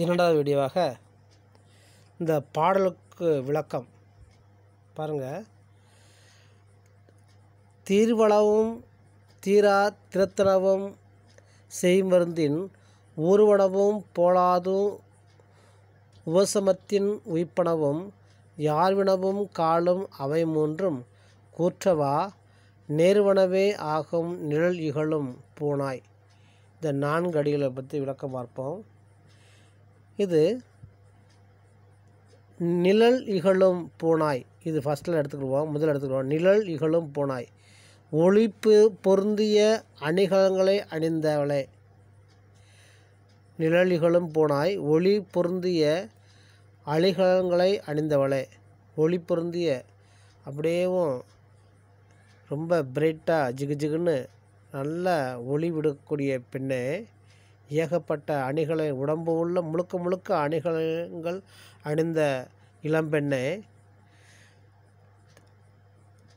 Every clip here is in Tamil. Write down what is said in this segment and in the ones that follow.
இரண்டாவது வீடியோவாக இந்த பாடலுக்கு விளக்கம் பாருங்கள் தீர்வளவும் தீரா திருத்தனவும் செய்மருந்தின் ஊர்வனவும் போலாதும் உபசமத்தின் உயிப்பனவும் யாழ்வினவும் காலும் அவை மூன்றும் கூற்றவா நேர்வனவே ஆகும் நிழல் இகழும் பூனாய் இந்த நான்கு அடிகளை பற்றி விளக்கம் பார்ப்போம் இது நிழல் இகழும் பூனாய் இது ஃபஸ்ட்டில் எடுத்துக்கிடுவோம் முதல் எடுத்துக்கிடுவோம் நிழல் இகழும் பூனாய் ஒளிப்பு பொருந்திய அணிகலங்களை அணிந்தவளே நிழலிகளும் பூனாய் ஒளி பொருந்திய அழிகலங்களை அணிந்தவளே ஒளி பொருந்திய அப்படியேவும் ரொம்ப பிரைட்டாக ஜிகு ஜிகுன்னு நல்லா ஒளி விடக்கூடிய பெண்ணே ஏகப்பட்ட அணிகளை உடம்பு உள்ள முழுக்க முழுக்க அணிகலங்கள் அணிந்த இளம்பெண்ணே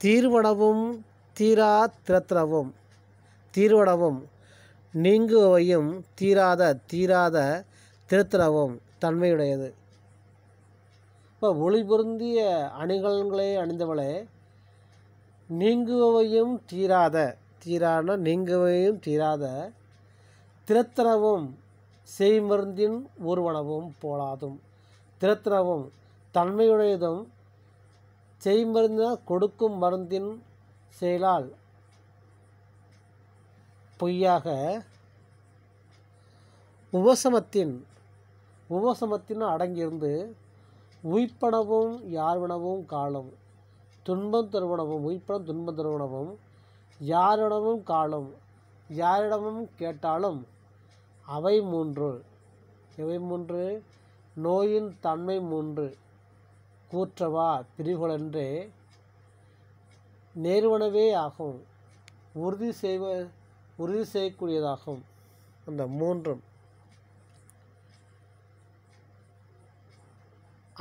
தீர்வனவும் தீரா திரத்திரவும் தீர்வனவும் நீங்குவையும் தீராத தீராத திருத்திரவும் தன்மையுடையது இப்போ ஒளி பொருந்திய அணிகள்களை அணிந்தவளே நீங்குவையும் தீராத தீரான நீங்குவையும் தீராத திறத்தனவும் செய்மருந்தின் ஒருவனவும் போலாதும் திறத்தனவும் தன்மையுடையதும் செய்மருந்த கொடுக்கும் மருந்தின் செயலால் பொய்யாக உபசமத்தின் உபசமத்தின் அடங்கியிருந்து உய்ப்பனவும் யார்வனவும் காலம் துன்பம் தருவனவும் உய்ப்பனம் துன்பம் தருவனவும் யாரிடமும் காலம் யாரிடமும் கேட்டாலும் அவை மூன்று எவை மூன்று நோயின் தன்மை மூன்று கூற்றவா பிரிகுலன்றே நேர்வனவே ஆகும் உறுதி செய்வ உறுதி செய்யக்கூடியதாகும் அந்த மூன்றும்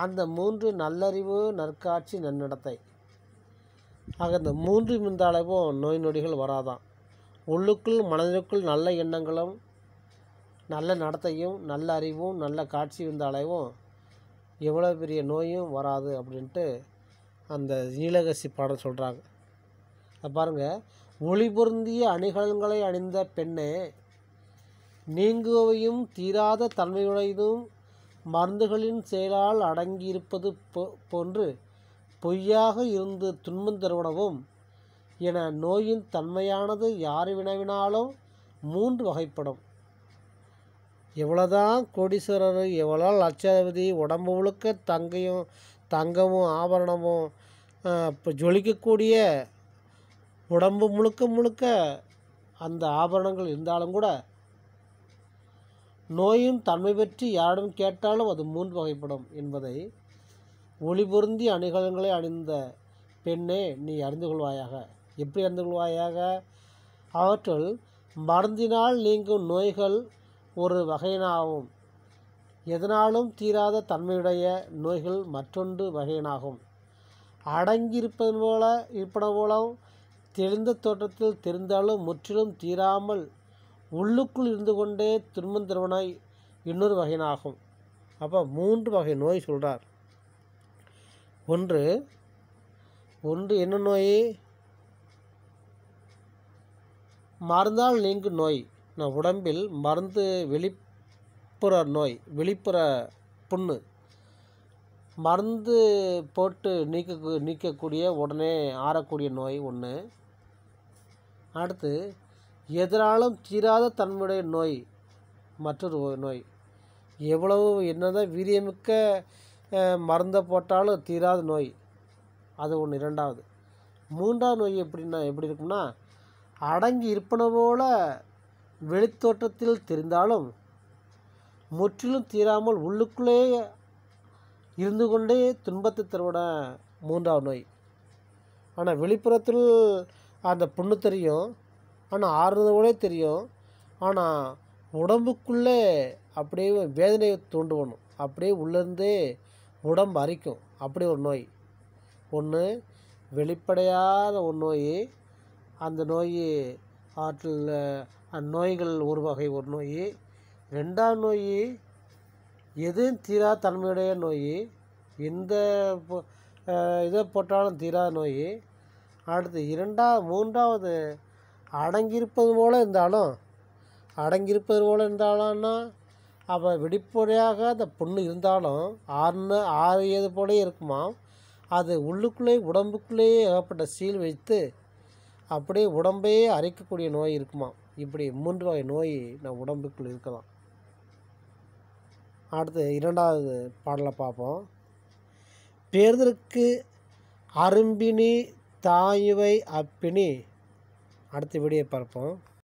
அந்த மூன்று நல்லறிவு நற்காட்சி நன்னடத்தை ஆக இந்த மூன்று அளவும் நோய் நொடிகள் வராதான் உள்ளுக்குள் மனதிற்குள் நல்ல எண்ணங்களும் நல்ல நடத்தையும் நல்ல அறிவும் நல்ல காட்சி இருந்தாலேயும் எவ்வளோ பெரிய நோயும் வராது அப்படின்ட்டு அந்த நீலகசி பாடம் சொல்கிறாங்க பாருங்கள் ஒளி பொருந்திய அணிகலன்களை அணிந்த பெண்ணே நீங்குவையும் தீராத தன்மையுடையதும் மருந்துகளின் செயலால் அடங்கியிருப்பது போ போன்று பொய்யாக இருந்து துன்பம் தருவனவும் என நோயின் தன்மையானது யார் வினவினாலும் மூன்று வகைப்படும் இவ்வளோதான் கோடீஸ்வரர் எவ்வளோ லட்சாதிபதி உடம்பு முழுக்க தங்கையும் தங்கமும் ஆபரணமும் இப்போ ஜொலிக்கக்கூடிய உடம்பு முழுக்க முழுக்க அந்த ஆபரணங்கள் இருந்தாலும் கூட நோயும் தன்மை பற்றி யாரிடம் கேட்டாலும் அது மூன்று வகைப்படும் என்பதை ஒளி பொருந்தி அணிகலன்களை அணிந்த பெண்ணே நீ அறிந்து கொள்வாயாக எப்படி அறிந்து கொள்வாயாக அவற்றுள் மருந்தினால் நீங்கும் நோய்கள் ஒரு வகையினாகும் எதனாலும் தீராத தன்மையுடைய நோய்கள் மற்றொன்று வகையினாகும் அடங்கியிருப்பது போல இருப்பன போலும் தெரிந்த தோற்றத்தில் தெரிந்தாலும் முற்றிலும் தீராமல் உள்ளுக்குள் இருந்து கொண்டே துன்பம் இன்னொரு வகையினாகும் அப்போ மூன்று வகை நோய் சொல்கிறார் ஒன்று ஒன்று என்ன நோய் மறந்தால் நீங்கும் நோய் உடம்பில் மருந்து வெளிப்புற நோய் வெளிப்புற புண்ணு மருந்து போட்டு நீக்க நீக்கக்கூடிய உடனே ஆறக்கூடிய நோய் ஒன்று அடுத்து எதனாலும் தீராத தன்முடைய நோய் மற்றொரு நோய் எவ்வளவு என்னதான் வீரியமிக்க மருந்தை போட்டாலும் தீராத நோய் அது ஒன்று இரண்டாவது மூன்றாவது நோய் எப்படின்னா எப்படி இருக்கும்னா அடங்கி இருப்பன போல் வெளித்தோற்றத்தில் தெரிந்தாலும் முற்றிலும் தீராமல் உள்ளுக்குள்ளேயே இருந்து கொண்டே துன்பத்தை தருவன மூன்றாவது நோய் ஆனால் வெளிப்புறத்தில் அந்த புண்ணு தெரியும் ஆனால் ஆறுனதோடே தெரியும் ஆனால் உடம்புக்குள்ளே அப்படியே வேதனையை தூண்டுவணும் அப்படியே உள்ளேருந்தே உடம்பு அரிக்கும் அப்படி ஒரு நோய் ஒன்று வெளிப்படையாத ஒரு நோய் அந்த நோய் ஆற்றில் அந்நோய்கள் ஒரு வகை ஒரு நோய் ரெண்டாம் நோய் எதுவும் தீரா தன்மையுடைய நோய் எந்த இதை போட்டாலும் தீரா நோய் அடுத்து இரண்டா மூன்றாவது அடங்கியிருப்பது போல் இருந்தாலும் அடங்கியிருப்பது போல் இருந்தாலும்னா அப்போ வெளிப்படையாக அந்த பொண்ணு இருந்தாலும் ஆறுனு ஆறியது போலே இருக்குமா அது உள்ளுக்குள்ளேயே உடம்புக்குள்ளேயே ஏகப்பட்ட சீல் வைத்து அப்படியே உடம்பையே அரைக்கக்கூடிய நோய் இருக்குமா இப்படி மூன்று வகை நோய் நம் உடம்புக்குள் இருக்கலாம் அடுத்து இரண்டாவது பாடலை பார்ப்போம் பேர்தற்கு அரும்பினி தாயுவை அப்பினி அடுத்த விடியை பார்ப்போம்